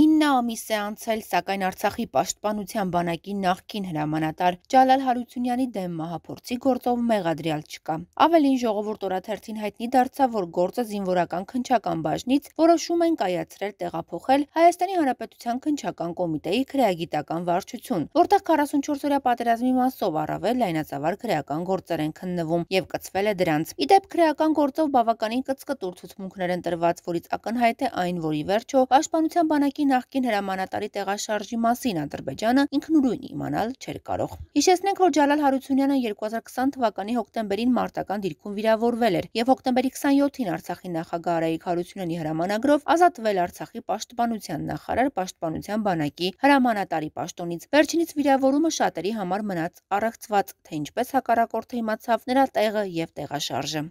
9 ամիս է անցել, սակայն Արցախի պաշտպանության բանակի նախկին հրամանատար Ջալալ Հարությունյանի դեմ մահափորձի գործով մեղադրյալ չկա։ Ավելին ժողովուրդ օրաթերթին հայտնի դարձավ, որ գործը զինվորական քնչական բաժնից որոշում են կայացրել տեղափոխել Հայաստանի Հանրապետության քնչական կոմիտեի քրեագիտական վարչություն, որտեղ 44-օրյա պատերազմի մասով առավել լայնածավալ քրեական գործեր են քննվում եւ կծվել է դրանց։ Իդեպ քրեական գործով բավականին կծկտուր ցուցմունքներ են տրված, որից ակնհայտ է այն, որի վերջո պաշտպանության բանակի երկրի նախկին հրամանատարի տեղաշարժի մասին Ադրբեջանը ինքնուրույն իմանալ չէր կարող։ Հիշեցնենք, որ Ջալալ Հարությունյանը 2020 թվականի հոկտեմբերին մարտական դիրքում վիրավորվել էր եւ հոկտեմբերի 27-ին Արցախի նախագահ Արայիկ Հարությունյանի հրամանագրով ազատվել Արցախի պաշտպանության նախարար պաշտպանության բանակի հրամանատարի պաշտոնից։ Վերջինից վիրավորումը շատերի համար մնաց առեղծված, թե ինչպես հակառակորդը իմացավ նրա տեղը եւ տեղաշարժը։